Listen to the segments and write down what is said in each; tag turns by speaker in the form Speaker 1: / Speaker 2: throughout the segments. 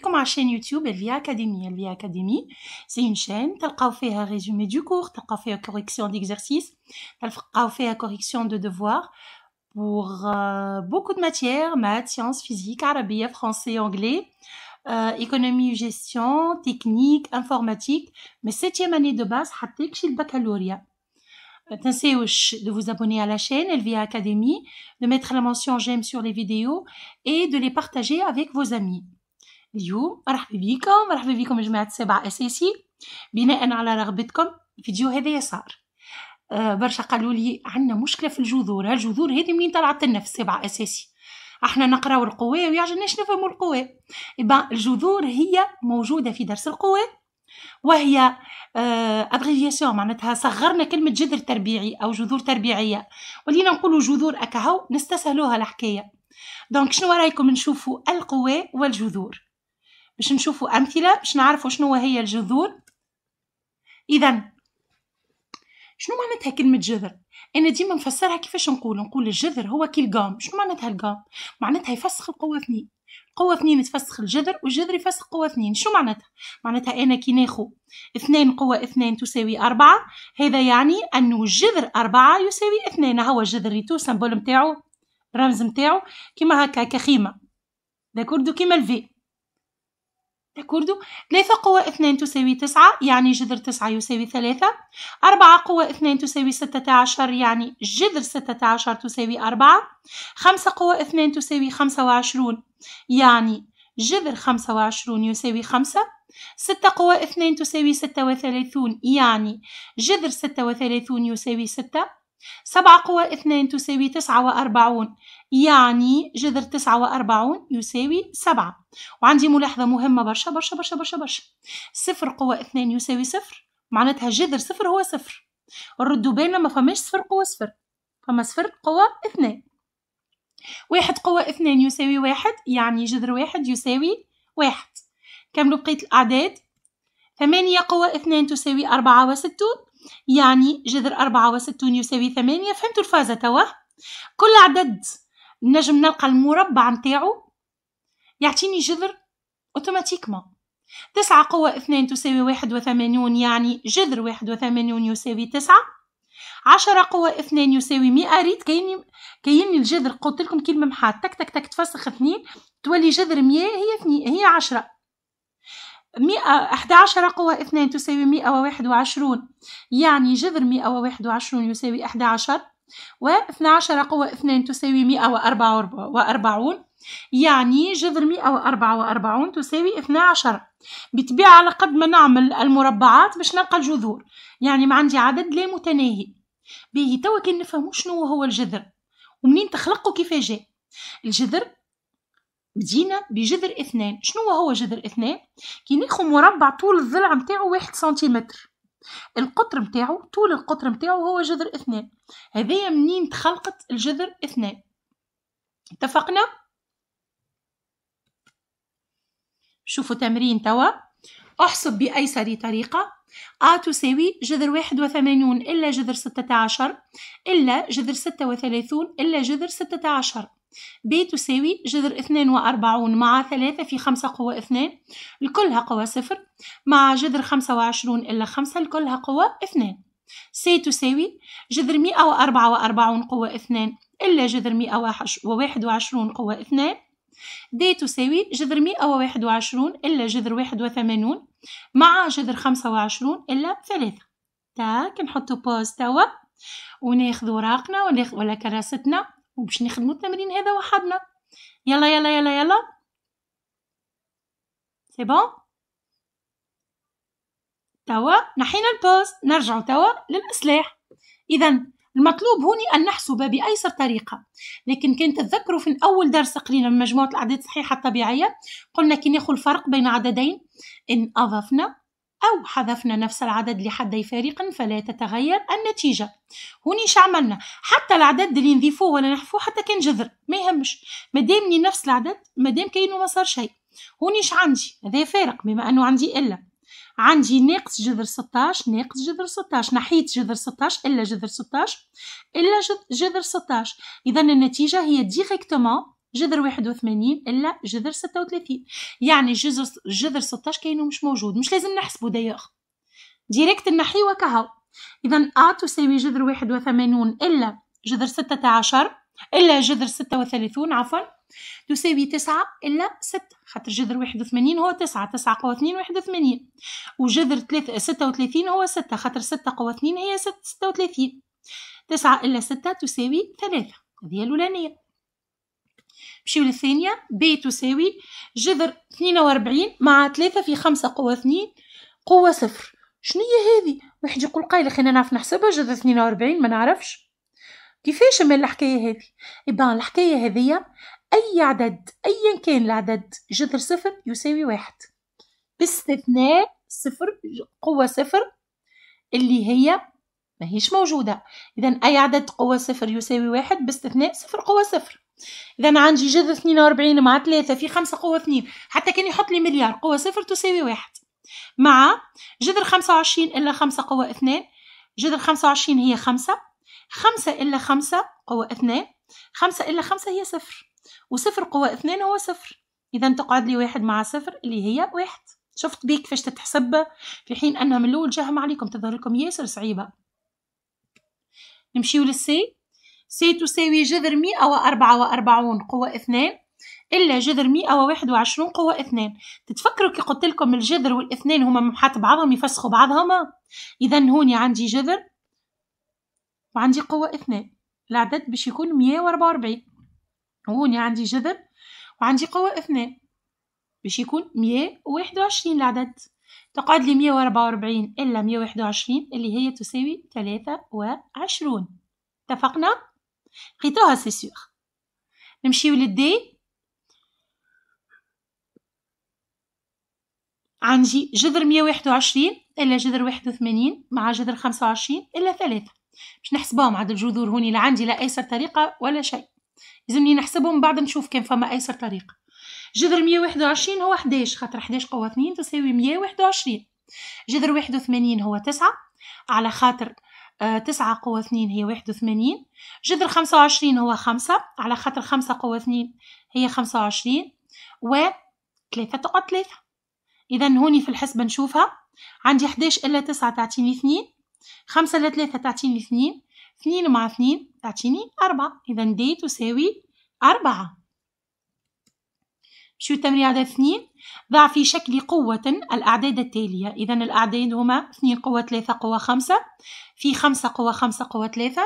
Speaker 1: sur la chaîne YouTube, Elvia Academy. Elvia Academy, c'est une chaîne où tu as fait un résumé du cours, tu as fait une correction d'exercice, tu as fait une correction de devoir pour euh, beaucoup de matières maths, sciences, physique, arabe, français, anglais, euh, économie, gestion, technique, informatique. Mais septième année de base, c'est le baccalauréat. T'inquiète de vous abonner à la chaîne Elvia Academy, de mettre la mention j'aime sur les vidéos et de les partager avec vos amis. اليوم مرحبا بيكم مرحبا بيكم جماعة السبعة أساسي بناء على رغبتكم الفيديو هذا يسار أه برشا قالوا لي عندنا مشكلة في الجذور هالجذور هذه منين طلعت لنا في السبعة أساسي احنا نقراو القوى ويعجبناش نفهمو القوى يبقى الجذور هي موجودة في درس القوى وهي ابريفياسيون أه معناتها صغرنا كلمة جذر تربيعي أو جذور تربيعية ولينا نقولوا جذور أكهو نستسهلوها الحكاية دونك شنو رايكم نشوفوا القوى والجذور باش نشوفوا امثله باش نعرفوا شنو هي الجذور اذا شنو معناتها كلمه جذر انا ديما نفسرها كيفاش نقول نقول الجذر هو كي القام شنو معناتها القام معناتها يفسخ القوه اثنين قوة اثنين تفسخ الجذر والجذر يفسخ قوة اثنين شو معناتها؟ معناتها أنا كي ناخو اثنين قوة اثنين تساوي أربعة هذا يعني أنه الجذر أربعة يساوي اثنين هو الجذر ريتو سمبول متاعو الرمز متاعو كيما هكا كخيمة داكوردو كيما الفي تكوردو ثلاثة قوى اثنين تساوي تسعة يعني جذر تسعة يساوي ثلاثة أربعة قوى اثنين تساوي ستة عشر يعني جذر ستة عشر تساوي أربعة خمسة قوى اثنين تساوي خمسة وعشرون يعني جذر خمسة وعشرون يساوي خمسة ستة قوى اثنين تساوي ستة وثلاثون يعني جذر ستة وثلاثون يساوي ستة سبعة قوى اثنان تساوي تسعة وأربعون يعني جذر تسعة وأربعون يساوي سبعة وعندي ملاحظة مهمة برشا برشا برشا برشا برشا صفر قوى اثنان يساوي صفر معناتها جذر صفر هو صفر الردو بالنا ما فماش صفر قوى صفر فما صفر قوى اثنان واحد قوى اثنان يساوي واحد يعني جذر واحد يساوي واحد كملوا بقية الأعداد ثمانية قوى اثنان تساوي أربعة وستون يعني جذر أربعة وستون يساوي ثمانية فهمتوا الفازة توا كل عدد نجم نلقى المربع نتاعو يعطيني جذر أوتوماتيكما تسعة قوة اثنين تساوي واحد وثمانون يعني جذر واحد وثمانون يساوي تسعة عشرة قوة اثنين يساوي مئة ريت كيني كيني الجذر قلت لكم كلمة محات تك تك تك تفسخ اثنين تولي جذر مئة هي اثنين هي عشرة مئة أحد عشر قوة اثنين تساوي مئة وواحد وعشرون يعني جذر مئة وواحد وعشرون يساوي أحد عشر واثنى عشر قوة اثنين تساوي مئة وأربعة وأربعون يعني جذر مئة وأربعة وأربعون تساوي اثنى عشر بتبيع على قد ما نعمل المربعات باش نلقى الجذور يعني ما عندي عدد لا متناهي به توا كان نفهمو شنو هو الجذر ومنين تخلقو كيف جاء الجذر بدينا بجذر اثنان شنو هو جذر اثنان؟ كي ناخذ مربع طول الضلع متاعو واحد سنتيمتر القطر متاعو طول القطر متاعو هو جذر اثنان هذايا منين تخلقت الجذر اثنان اتفقنا؟ شوفوا تمرين توا احسب بأيسر طريقة أ تساوي جذر واحد وثمانون إلا جذر ستة عشر إلا جذر ستة وثلاثون إلا جذر ستة عشر ب تساوي جذر 42 وأربعون مع ثلاثة في خمسة قوى 2 الكلها قوى صفر مع جذر خمسة وعشرون إلا خمسة الكلها قوى 2 س تساوي جذر مئة وأربعة وأربعون إلا جذر مئة وواحد وعشرون د تساوي جذر مئة وواحد وعشرون إلا جذر واحد وثمانون مع جذر خمسة وعشرون إلا ثلاثة تاك نحطو بوز توا وناخذ وراقنا وناخذ ولا كراستنا وباش نخدمو التمرين هذا وحدنا يلا يلا يلا يلا سي بون توا نحينا البوست نرجعو توا للإصلاح إذا المطلوب هوني أن نحسب بأيسر طريقة لكن كان تتذكروا في أول درس قرينا من مجموعة الأعداد الصحيحة الطبيعية قلنا كي ناخذ الفرق بين عددين إن أضفنا أو حذفنا نفس العدد لحد فارق فلا تتغير النتيجة هوني شعملنا حتى العدد اللي نضيفوه ولا نحفوه حتى كان جذر ما يهمش مدامني نفس العدد مدام كاينو ما صار شيء هوني ش عندي هذا فارق بما أنه عندي إلا عندي ناقص جذر 16 ناقص جذر 16 نحيت جذر 16 إلا جذر 16 إلا جذر 16 إذا النتيجة هي ديريكتومون جذر 81 الا جذر 36 يعني جذر جذر 16 كاين مش موجود مش لازم نحسبه دايوغ ديريكت نحيوه كهو اذا ا تساوي جذر 81 الا جذر 16 الا جذر 36 عفوا تساوي 9 الا 6 خاطر جذر 81 هو 9 9 قوة 2 81 وجذر 3 36 هو 6 خاطر 6 قوى 2 هي 6 36 9 الا 6 تساوي 3 هذه الاولانيه نمشيو للثانيه بي تساوي جذر 42 مع 3 في 5 قوه 2 قوه صفر شنو هي هذه واحد يقول قايله خلينا نعرف نحسبها جذر 42 ما نعرفش كيفاش من الحكايه هذه يبان الحكايه هذه اي عدد ايا كان العدد جذر صفر يساوي واحد باستثناء صفر قوه صفر اللي هي هيش موجوده اذا اي عدد قوه صفر يساوي واحد باستثناء صفر قوه صفر اذا عندي جذر 42 مع 3 في 5 قوه 2 حتى كان يحط لي مليار قوه صفر تساوي واحد مع جذر 25 الا 5 قوه 2 جذر 25 هي 5 5 الا 5 قوه 2 5 الا 5 هي صفر وصفر قوة اثنين هو صفر إذا تقعد لي واحد مع صفر اللي هي واحد شفت بيك كيفاش تتحسب في حين أنها من الأول جهم عليكم تظهر لكم ياسر صعيبة نمشيو للسي سي تساوي جذر مئة وأربعة وأربعون قوة اثنين إلا جذر مئة وواحد وعشرون قوة اثنين تتفكروا كي قلت لكم الجذر والاثنين هما محاط بعضهم يفسخوا بعضهما إذا هوني عندي جذر وعندي قوة اثنين العدد باش يكون مئة واربعة واربعين هوني عندي جذر وعندي قوة اثنين باش يكون مئة وواحد وعشرين العدد تقعد لي مئة واربعة واربعين إلا مئة وواحد وعشرين اللي هي تساوي ثلاثة وعشرون اتفقنا؟ لقيتوها سي سيغ نمشيو للدي عندي جذر مية واحد وعشرين إلا جذر واحد وثمانين مع جذر خمسة وعشرين إلا ثلاثة باش نحسبهم عدد الجذور هوني لا عندي لا أيسر طريقة ولا شيء لازمني نحسبهم بعد نشوف كان فما أيسر طريقة جذر مية واحد وعشرين هو حداش خاطر حداش قوة اثنين تساوي مية واحد وعشرين جذر واحد وثمانين هو تسعة على خاطر آه، تسعة قوة اثنين هي واحد وثمانين جذر خمسة وعشرين هو خمسة على خاطر خمسة قوة اثنين هي خمسة وعشرين و ثلاثة تقعد ثلاثة إذا هوني في الحسبة نشوفها عندي حداش إلا تسعة تعطيني اثنين خمسة إلا ثلاثة تعطيني اثنين اثنين مع اثنين تعطيني أربعة إذا دي تساوي أربعة شو التمرين عدد اثنين ضع في شكل قوة الأعداد التالية إذا الأعداد هما اثنين قوة ثلاثة قوة خمسة في خمسة قوة خمسة قوة ثلاثة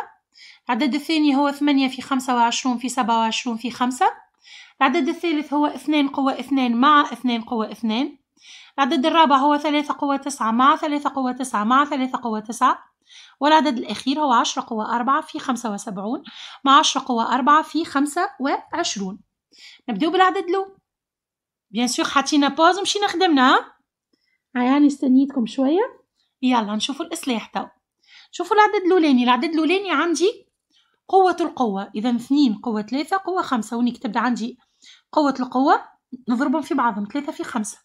Speaker 1: العدد الثاني هو ثمانية في خمسة وعشرون في سبعة وعشرون في خمسة العدد الثالث هو اثنين قوة اثنين مع اثنين قوة اثنين، العدد الرابع هو ثلاثة قوة تسعة مع ثلاثة قوة تسعة مع ثلاثة قوة تسعة والعدد الأخير هو عشرة قوة أربعة في خمسة وسبعون مع عشرة قوة أربعة في خمسة وعشرون نبدأ بالعدد الأول بيان سور حطينا بوز ومشينا خدمنا عياني استنيتكم شويه يلا نشوفوا الاصلاح تو شوفوا العدد الاولاني العدد الاولاني عندي قوة القوة إذا اثنين قوة ثلاثة قوة خمسة وني كتبت عندي قوة القوة نضربهم في بعضهم ثلاثة في خمسة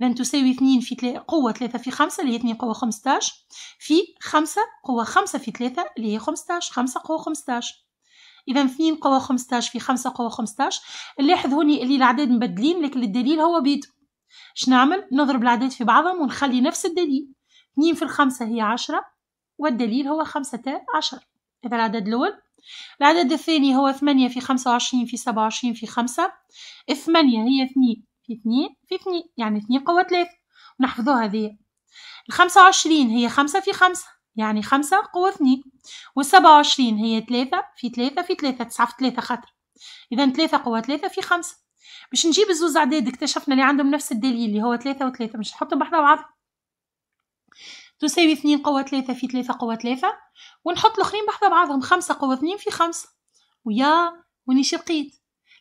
Speaker 1: إذا تساوي اثنين في تلا... قوة ثلاثة في خمسة اللي هي اثنين قوة 15 في خمسة قوة خمسة في ثلاثة اللي هي 15 خمسة قوة 15 اذا 2 قوى 15 في 5 قوى 15 نلاحظ هوني اللي الاعداد مبدلين لكن الدليل هو بيد اش نعمل نضرب الاعداد في بعضهم ونخلي نفس الدليل 2 في الخمسة هي 10 والدليل هو 15 اذا العدد الاول العدد الثاني هو 8 في 25 في 27 في 5 8 هي 2 في 2 في 2 يعني 2 قوى 3 ونحفظوها هذه ال 25 هي 5 في 5 يعني خمسة قوة اثنين والسبعة وعشرين هي ثلاثة في ثلاثة في ثلاثة تسعة في ثلاثة خاطر إذا ثلاثة قوة ثلاثة في خمسة باش نجيب الزوز عداد اكتشفنا اللي عندهم نفس الدليل اللي هو ثلاثة وثلاثة مش نحطهم بحدا بعض تساوي اثنين قوة ثلاثة في ثلاثة قوة ثلاثة ونحط الآخرين بحدا بعضهم خمسة قوة اثنين في خمسة ويا ونيش لقيت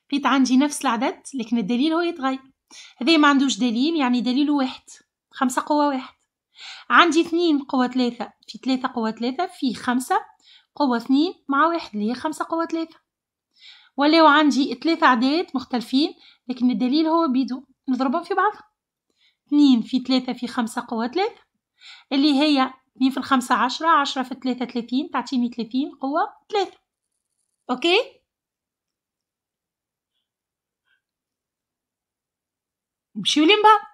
Speaker 1: لقيت عندي نفس العدد لكن الدليل هو يتغير هذا ما عندوش دليل يعني دليل واحد خمسة قوة واحد عندي اثنين قوة ثلاثة في ثلاثة قوة ثلاثة في خمسة قوة اثنين مع واحد اللي هي خمسة قوة ثلاثة ولو عندي ثلاثة أعداد مختلفين لكن الدليل هو بيدو نضربهم في بعض اثنين في ثلاثة في خمسة قوة ثلاثة اللي هي اثنين في الخمسة عشرة عشرة في ثلاثة ثلاثين تعطيني ثلاثين قوة ثلاثة أوكي نمشيو لين بعض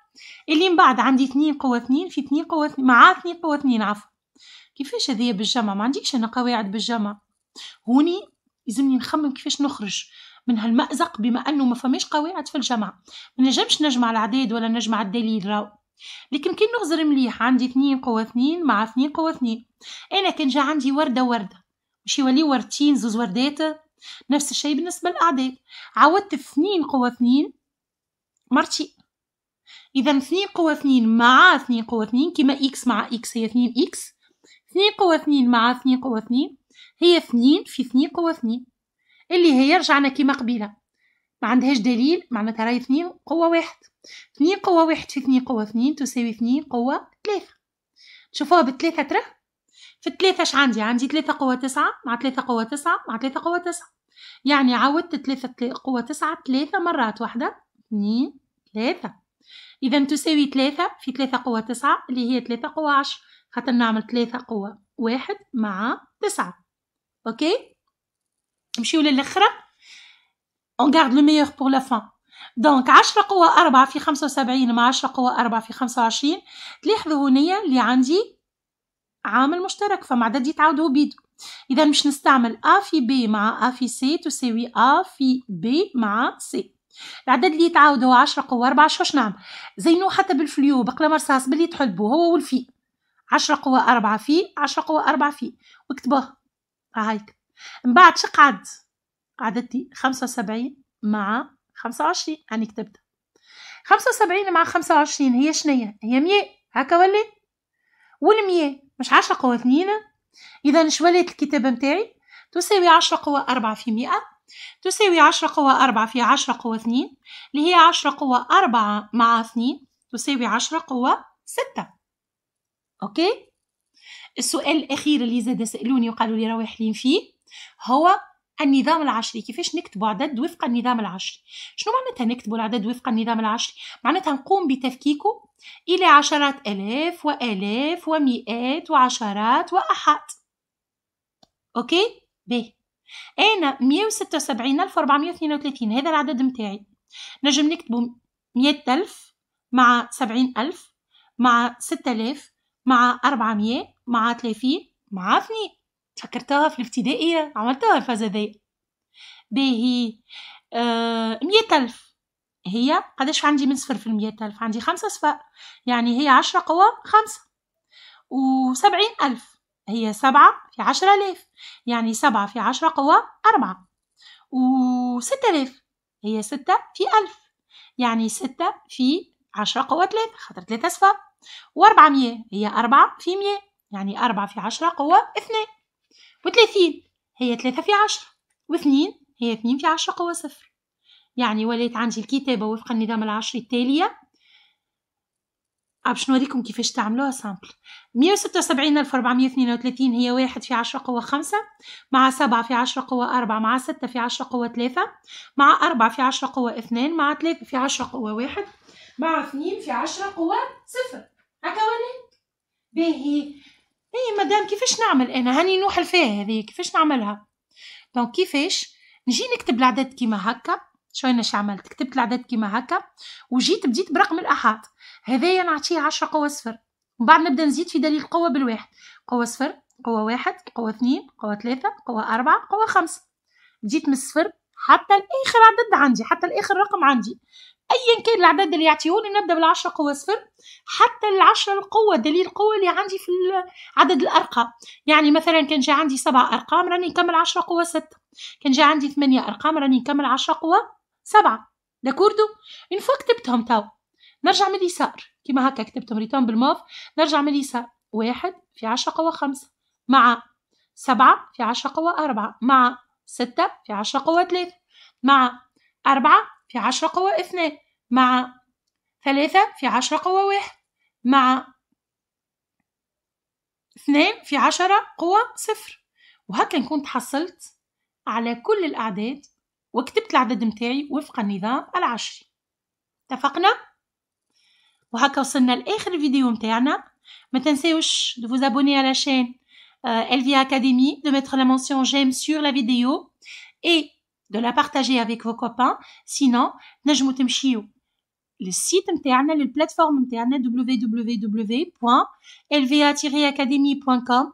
Speaker 1: اللي من بعد عندي اثنين قوة اثنين في اثنين قوة اثنين مع اثنين قوة اثنين عفوا كيفاش هذه بالجمع ما عنديش انا قواعد بالجمع هوني يزمني نخمم كيفاش نخرج من هالمأزق بما انه ما فماش قواعد في الجمع ما نجمش نجمع العديد ولا نجمع الدليل راو لكن كي نغزر مليح عندي اثنين قوة اثنين مع اثنين قوة اثنين انا كان جا عندي وردة وردة مش يولي وردتين زوز وردات نفس الشيء بالنسبة للأعداد عودت اثنين قوة اثنين مرتي إذا اثنين قوى اثنين مع اثنين قوى اثنين كما إكس مع إكس هي اثنين إكس اثنين قوى اثنين مع اثنين قوى اثنين هي اثنين في اثنين قوى اثنين اللي هي رجعنا كما قبيله ما عندهاش دليل معناتها راهي اثنين قوة واحد اثنين قوة واحد في اثنين قوة اثنين تساوي اثنين قوة ثلاثة تشوفوها بالثلاثة ترى في الثلاثة اش عندي عندي ثلاثة قوة تسعة مع ثلاثة قوة تسعة مع ثلاثة قوة تسعة يعني عودت ثلاثة قوة تسعة ثلاثة مرات واحدة اثنين ثلاثة إذا تساوي ثلاثة في ثلاثة قوة تسعة اللي هي ثلاثة قوة عشر خاطر نعمل ثلاثة قوة واحد مع تسعة أوكي نمشيو للآخرة اون garde لو ميور pour la fin دونك عشرة قوة أربعة في وسبعين مع عشرة قوة أربعة في وعشرين تلاحظوا هونيا اللي عندي عامل مشترك فما عدد يتعاودو بيدو إذا مش نستعمل أ في بي مع أ في سي تساوي أ في بي مع سي العدد اللي هو 10 قوة 4 شوش نعم زينوه حتى بالفليو بقلم رصاص باللي تحبوا هو والفي 10 قوة 4 في 10 قوة 4 في واكتبوه هايك من بعد شقعد عددتي 75 مع 25 يعني كتبت 75 مع 25 هي شنية هي 100 هكا ولا وال100 مش 10 قوة 2 اذا شولات الكتابة متاعي تساوي 10 قوة 4 في 100 تساوي عشرة قوى أربعة في عشرة قوى اثنين اللي هي عشرة قوى أربعة مع اثنين تساوي عشرة قوى ستة أوكي السؤال الأخير اللي زاد سألوني وقالوا لي راهو حلين فيه هو النظام العشري كيفاش نكتب عدد وفق النظام العشري شنو معناتها نكتب العدد وفق النظام العشري معناتها نقوم بتفكيكه إلى عشرات آلاف وآلاف ومئات وعشرات وأحات أوكي باهي انا 176432 هذا العدد متاعي نجم مية 100000 مع 70000 مع 6000 مع 400 مع 30 مع 2 فكرتها في الابتدائية عملتها الفازة ذي باهي آه مية ألف هي قداش عندي من صفر في المية ألف عندي خمسة صفار يعني هي عشرة قوام خمسة وسبعين ألف هي سبعة في عشرة آلاف يعني سبعة في عشرة قوة أربعة وستة آلاف هي ستة في ألف يعني ستة في عشرة قوة ثلاثة خاطر ثلاثة أصفار وأربعمية هي أربعة في مية يعني أربعة في عشرة قوة اثنين وثلاثين هي ثلاثة في عشرة واثنين هي اثنين في عشرة قوة صفر يعني وليت عندي الكتابة وفق النظام العشري التالية عم نوريكم كيفاش تعملوها سامبل 176432 هي واحد في عشرة قوة خمسة مع سبعة في عشرة قوة أربعة مع ستة في عشرة قوة ثلاثة مع أربعة في عشرة قوة اثنين، مع ثلاثة في عشرة قوة واحد مع اثنين في عشرة قوة صفر هكا ولا باهي باهي مدام كيفاش نعمل أنا هاني نوح الفاه هذه كيفاش نعملها إذن كيفاش نجي نكتب العدد كيما هكا انا عملت كتبت العدد كيما هكا وجيت بديت برقم الاحاد هذايا نعطيه عشرة قوة صفر ومن بعد نبدا نزيد في دليل القوة بالواحد قوة صفر قوة واحد قوة اثنين قوة ثلاثة قوة أربعة قوة خمسة بديت من الصفر حتى الآخر عدد عندي حتى الآخر رقم عندي أيا كان العدد اللي يعطيوني نبدا بالعشرة قوة صفر حتى العشرة القوة دليل القوة اللي عندي في عدد الأرقام يعني مثلا كان جا عندي سبعة أرقام راني نكمل عشرة قوة ستة كان جا عندي ثمانية أرقام راني نكمل عشرة قوة سبعة داكوردو اون فوا كتبتهم تو نرجع من اليسار كيما هكا كتبتهم ريتون بالموف نرجع من اليسار واحد في عشرة قوة خمسة مع سبعة في عشرة قوة أربعة مع ستة في عشرة قوة ثلاثة مع أربعة في عشرة قوة اثنين مع ثلاثة في عشرة قوة واحد مع اثنين في عشرة قوة صفر وهكا نكون تحصلت على كل الأعداد وكتبت de متاعي وفق de vous abonner à la chaîne euh, LVA Academy de mettre la mention j'aime sur la vidéo et de la partager avec vos copains sinon site تمشيو للسيت la plateforme internet www.lva-academy.com